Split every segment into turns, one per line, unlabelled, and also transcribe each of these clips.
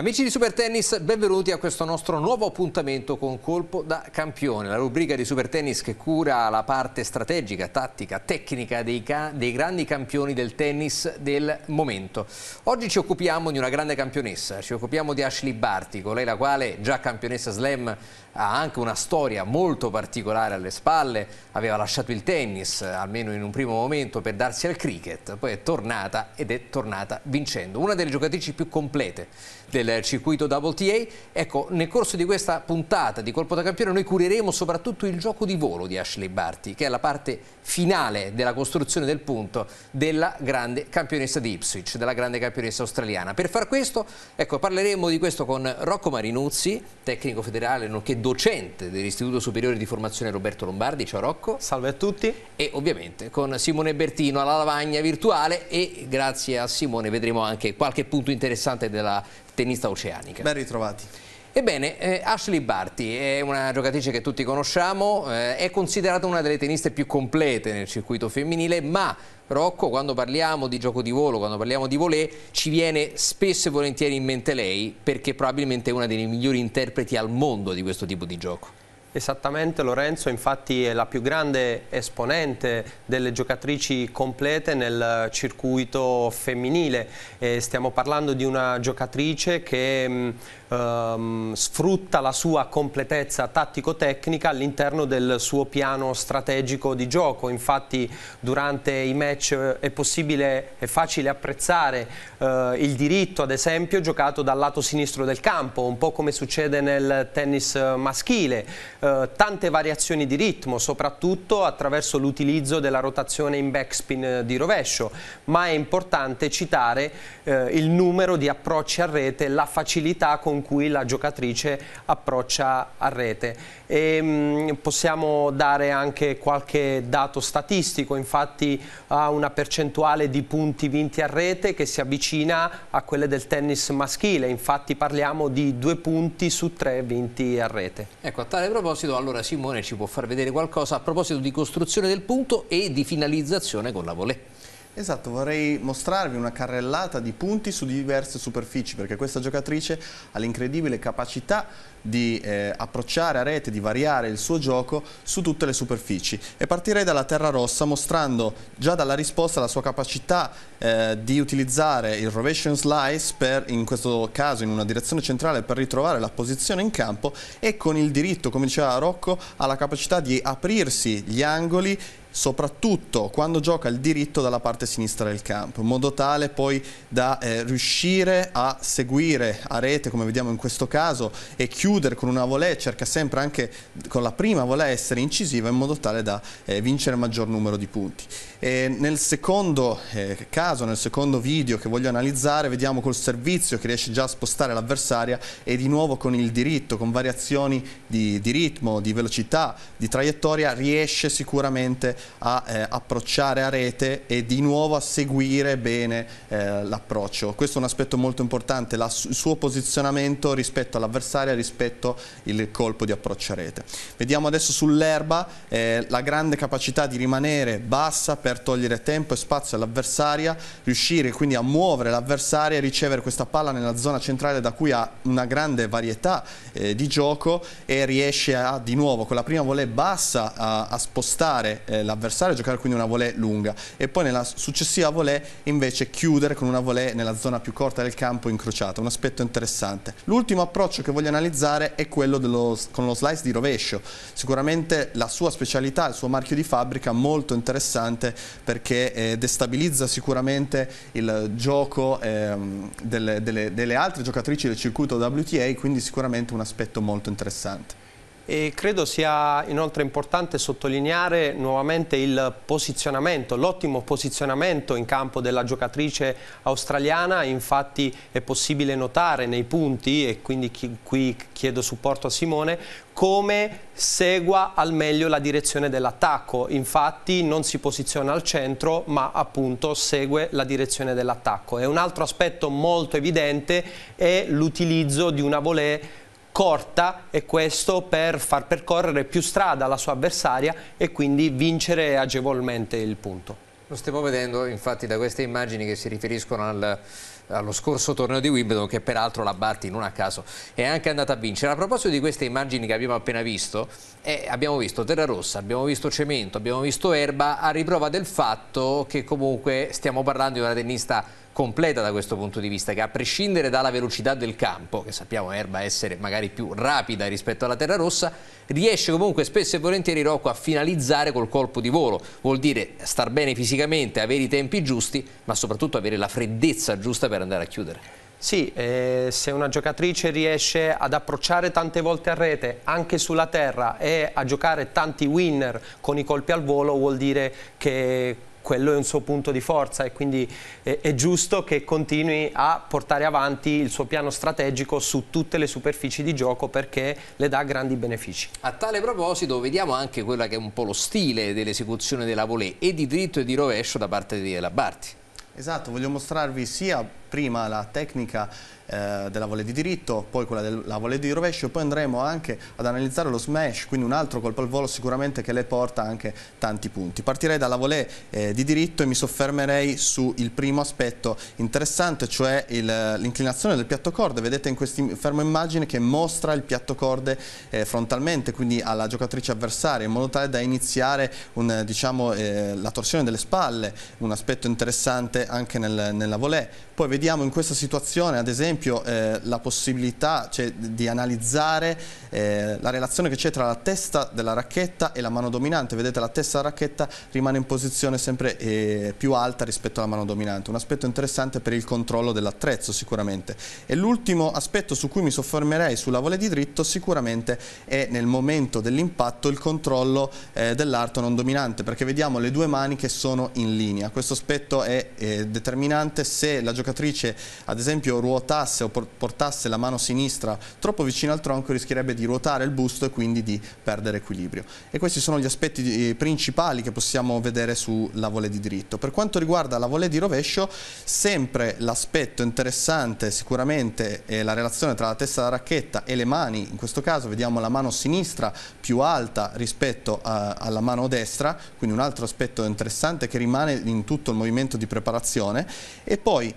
Amici di Super Tennis, benvenuti a questo nostro nuovo appuntamento con Colpo da Campione, la rubrica di Super Tennis che cura la parte strategica, tattica, tecnica dei, dei, grandi campioni del tennis del momento. Oggi ci occupiamo di una grande campionessa, ci occupiamo di Ashley Barty, con lei la quale già campionessa slam ha anche una storia molto particolare alle spalle, aveva lasciato il tennis, almeno in un primo momento, per darsi al cricket, poi è tornata ed è tornata vincendo. Una delle giocatrici più complete del circuito WTA. Ecco, nel corso di questa puntata di Colpo da Campione noi cureremo soprattutto il gioco di volo di Ashley Barty, che è la parte finale della costruzione del punto della grande campionessa di Ipswich, della grande campionessa australiana. Per far questo, ecco, parleremo di questo con Rocco Marinuzzi, tecnico federale nonché docente dell'Istituto Superiore di Formazione Roberto Lombardi. Ciao Rocco. Salve a tutti. E ovviamente con Simone Bertino alla lavagna virtuale e grazie a Simone vedremo anche qualche punto interessante della tennista oceanica. Ben ritrovati. Ebbene, eh, Ashley Barty è una giocatrice che tutti conosciamo, eh, è considerata una delle tenniste più complete nel circuito femminile, ma Rocco, quando parliamo di gioco di volo, quando parliamo di volé, ci viene spesso e volentieri in mente lei, perché probabilmente è una delle migliori interpreti al mondo di questo tipo di gioco.
Esattamente Lorenzo, infatti è la più grande esponente delle giocatrici complete nel circuito femminile. E stiamo parlando di una giocatrice che um, sfrutta la sua completezza tattico-tecnica all'interno del suo piano strategico di gioco. Infatti durante i match eh, è, possibile, è facile apprezzare uh, il diritto, ad esempio, giocato dal lato sinistro del campo, un po' come succede nel tennis eh, maschile. Eh, tante variazioni di ritmo, soprattutto attraverso l'utilizzo della rotazione in backspin eh, di rovescio, ma è importante citare eh, il numero di approcci a rete, la facilità con cui la giocatrice approccia a rete. E, ehm, mh, possiamo dare anche qualche dato statistico, infatti ha una percentuale di punti vinti a rete che si avvicina a quelle del tennis maschile, infatti parliamo di due punti su tre vinti a rete.
Ecco, a tale proposito proposito allora Simone ci può far vedere qualcosa a proposito di costruzione del punto e di finalizzazione con la volée.
Esatto, vorrei mostrarvi una carrellata di punti su diverse superfici perché questa giocatrice ha l'incredibile capacità di eh, approcciare a rete, di variare il suo gioco su tutte le superfici e partirei dalla terra rossa mostrando già dalla risposta la sua capacità eh, di utilizzare il rovescio slice per, in questo caso in una direzione centrale per ritrovare la posizione in campo e con il diritto, come diceva Rocco, ha la capacità di aprirsi gli angoli soprattutto quando gioca il diritto dalla parte sinistra del campo, in modo tale poi da eh, riuscire a seguire a rete, come vediamo in questo caso, e chiudere chiudere con una volée, cerca sempre anche con la prima volée essere incisiva in modo tale da eh, vincere maggior numero di punti. E nel secondo eh, caso, nel secondo video che voglio analizzare, vediamo col servizio che riesce già a spostare l'avversaria e di nuovo con il diritto, con variazioni di, di ritmo, di velocità, di traiettoria, riesce sicuramente a eh, approcciare a rete e di nuovo a seguire bene eh, l'approccio. Questo è un aspetto molto importante, la, il suo posizionamento rispetto all'avversaria, rispetto rispetto il colpo di approccio a rete. Vediamo adesso sull'erba eh, la grande capacità di rimanere bassa per togliere tempo e spazio all'avversaria, riuscire quindi a muovere l'avversaria e ricevere questa palla nella zona centrale da cui ha una grande varietà eh, di gioco e riesce a di nuovo con la prima volée bassa a, a spostare eh, l'avversario, giocare quindi una volée lunga e poi nella successiva volée invece chiudere con una volée nella zona più corta del campo incrociata, un aspetto interessante. L'ultimo approccio che voglio analizzare usare è quello dello, con lo slice di rovescio. Sicuramente la sua specialità, il suo marchio di fabbrica molto interessante perché eh, destabilizza sicuramente il gioco eh, delle, delle, delle altre giocatrici del circuito WTA, quindi sicuramente un aspetto molto interessante.
E credo sia inoltre importante sottolineare nuovamente il posizionamento, l'ottimo posizionamento in campo della giocatrice australiana, infatti è possibile notare nei punti, e quindi qui chiedo supporto a Simone, come segua al meglio la direzione dell'attacco, infatti non si posiziona al centro ma appunto segue la direzione dell'attacco. E un altro aspetto molto evidente è l'utilizzo di una volée corta e questo per far percorrere più strada alla sua avversaria e quindi vincere agevolmente il punto.
Lo stiamo vedendo infatti da queste immagini che si riferiscono al, allo scorso torneo di Wimbledon che peraltro la Batti non a caso è anche andata a vincere. A proposito di queste immagini che abbiamo appena visto, eh, abbiamo visto terra rossa, abbiamo visto cemento, abbiamo visto erba a riprova del fatto che comunque stiamo parlando di una tennista completa da questo punto di vista, che a prescindere dalla velocità del campo, che sappiamo erba essere magari più rapida rispetto alla terra rossa, riesce comunque spesso e volentieri Rocco a finalizzare col colpo di volo, vuol dire star bene fisicamente, avere i tempi giusti, ma soprattutto avere la freddezza giusta per andare a chiudere.
Sì, eh, se una giocatrice riesce ad approcciare tante volte a rete, anche sulla terra, e a giocare tanti winner con i colpi al volo, vuol dire che quello è un suo punto di forza e quindi è, è giusto che continui a portare avanti il suo piano strategico su tutte le superfici di gioco perché le dà grandi benefici.
A tale proposito vediamo anche quello che è un po' lo stile dell'esecuzione della volée e di dritto e di rovescio da parte di
Labarti. Esatto, voglio mostrarvi sia prima la tecnica eh, della volle di diritto, poi quella della volle di rovescio, poi andremo anche ad analizzare lo smash, quindi un altro colpo al volo sicuramente che le porta anche tanti punti. Partirei dalla volle eh, di diritto e mi soffermerei sul primo aspetto interessante, cioè l'inclinazione del piatto corde. Vedete in questa fermo immagine che mostra il piatto corde eh, frontalmente, quindi alla giocatrice avversaria, in modo tale da iniziare un, diciamo, eh, la torsione delle spalle, un aspetto interessante anche nel, nella volée. Poi vediamo in questa situazione ad esempio eh, la possibilità cioè, di analizzare eh, la relazione che c'è tra la testa della racchetta e la mano dominante, vedete la testa della racchetta rimane in posizione sempre eh, più alta rispetto alla mano dominante, un aspetto interessante per il controllo dell'attrezzo sicuramente. E l'ultimo aspetto su cui mi soffermerei sulla vole di dritto sicuramente è nel momento dell'impatto il controllo eh, dell'arto non dominante, perché vediamo le due mani che sono in linea, questo aspetto è eh, determinante se la giocatrice giocatrice ad esempio ruotasse o portasse la mano sinistra troppo vicino al tronco rischierebbe di ruotare il busto e quindi di perdere equilibrio. E questi sono gli aspetti eh, principali che possiamo vedere sulla vole di diritto. Per quanto riguarda la vole di rovescio, sempre l'aspetto interessante sicuramente è la relazione tra la testa della racchetta e le mani, in questo caso vediamo la mano sinistra più alta rispetto a, eh, alla mano destra, quindi un altro aspetto interessante che rimane in tutto il movimento di preparazione e poi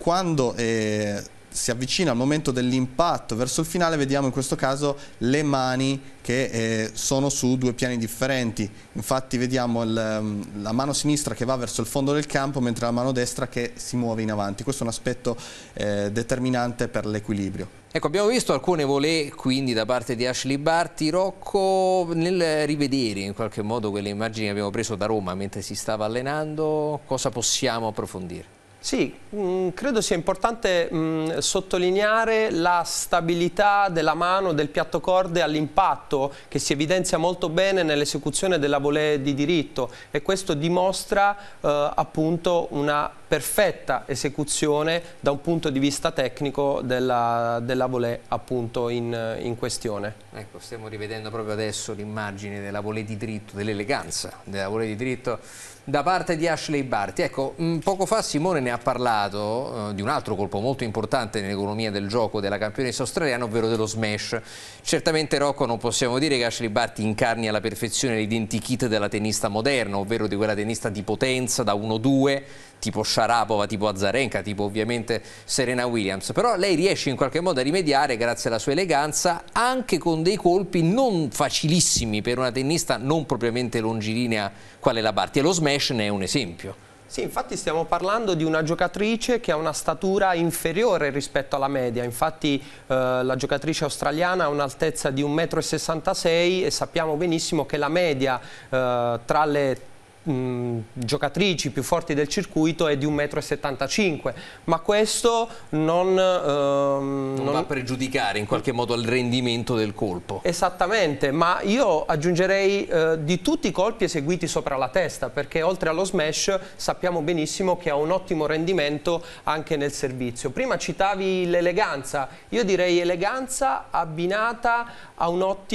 quando eh, si avvicina al momento dell'impatto verso il finale vediamo in questo caso le mani che eh, sono su due piani differenti infatti vediamo il, mm, la mano sinistra che va verso il fondo del campo mentre la mano destra che si muove in avanti questo è un aspetto eh, determinante per l'equilibrio
Ecco, abbiamo visto alcune volée quindi da parte di Ashley Barti. Rocco, nel rivedere in qualche modo quelle immagini che abbiamo preso da Roma mentre si stava allenando, cosa possiamo approfondire?
Sì, mh, mm, credo sia importante mh, mm, sottolineare la stabilità della mano del piatto corde all'impatto che si evidenzia molto bene nell'esecuzione della volée di diritto e questo dimostra eh, appunto una perfetta esecuzione da un punto di vista tecnico della, della volée appunto in, in, questione.
Ecco, stiamo rivedendo proprio adesso l'immagine della volée di dritto, dell'eleganza della volée di dritto da parte di Ashley Barty. Ecco, mm, poco fa Simone ne ha parlato eh, di un altro colpo molto importante nell'economia del gioco della campionessa australiana, ovvero dello smash. Certamente Rocco non possiamo dire che Ashley Barty incarni alla perfezione l'identikit della tennista moderna, ovvero di quella tennista di potenza da 1-2, tipo Sharapova, tipo Azarenka, tipo ovviamente Serena Williams, però lei riesce in qualche modo a rimediare grazie alla sua eleganza anche con dei colpi non facilissimi per una tennista non propriamente longilinea quale la Barti e lo smash ne è un esempio.
Sì, infatti stiamo parlando di una giocatrice che ha una statura inferiore rispetto alla media, infatti eh, la giocatrice australiana ha un'altezza di 1,66 m e sappiamo benissimo che la media eh, tra le giocatrici più forti del circuito è di 1,75 m, ma questo non, ehm, non va a pregiudicare in qualche modo il rendimento del colpo. Esattamente, ma io aggiungerei eh, di tutti i colpi eseguiti sopra la testa, perché oltre allo smash sappiamo benissimo che ha un ottimo rendimento anche nel servizio. Prima citavi l'eleganza, io direi eleganza abbinata a un'ottima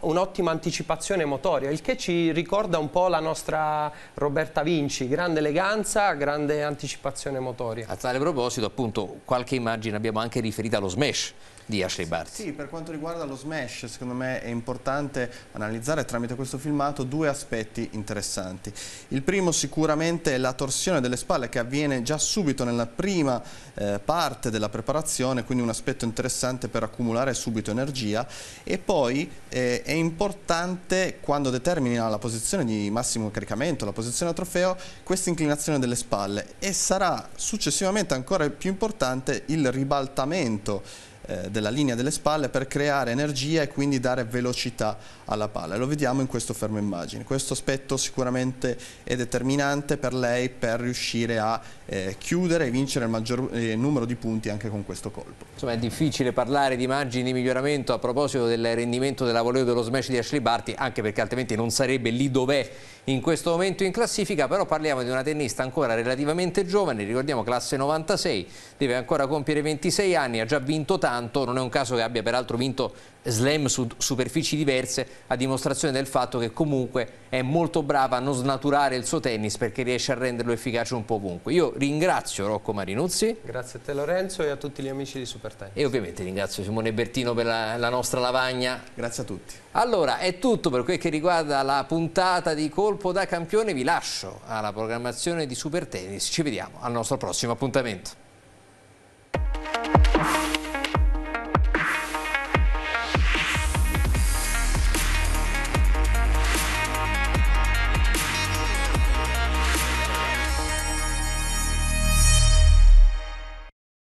un anticipazione motoria, il che ci ricorda un po' la nostra Roberta Vinci, grande eleganza, grande anticipazione motoria. A
tale proposito appunto qualche immagine abbiamo anche riferita allo smash di Ashley Barty.
Sì, per quanto riguarda lo smash, secondo me è importante analizzare tramite questo filmato due aspetti interessanti. Il primo sicuramente è la torsione delle spalle che avviene già subito nella prima eh, parte della preparazione, quindi un aspetto interessante per accumulare subito energia e poi eh, è importante quando determina la posizione di massimo caricamento l'orientamento, la posizione a trofeo, questa inclinazione delle spalle e sarà successivamente ancora più importante il ribaltamento eh, della linea delle spalle per creare energia e quindi dare velocità alla palla. Lo vediamo in questo fermo immagine. Questo aspetto sicuramente è determinante per lei per riuscire a eh, chiudere e vincere il maggior eh, numero di punti anche con questo colpo.
Insomma è difficile parlare di margini di miglioramento a proposito del rendimento della voleo dello smash di Ashley Barty anche perché altrimenti non sarebbe lì dov'è in questo momento in classifica, però parliamo di una tennista ancora relativamente giovane, ricordiamo classe 96, deve ancora compiere 26 anni, ha già vinto tanto, non è un caso che abbia peraltro vinto slam su superfici diverse a dimostrazione del fatto che comunque è molto brava a non snaturare il suo tennis perché riesce a renderlo efficace un po' ovunque. Io ringrazio Rocco Marinuzzi.
Grazie a te Lorenzo e a tutti gli amici di Supertennis.
E ovviamente ringrazio Simone Bertino per la, la nostra lavagna. Grazie a tutti. Allora è tutto per quel che riguarda la puntata di Colpo colpo da campione vi lascio alla programmazione di Super Tennis. Ci vediamo al nostro prossimo appuntamento.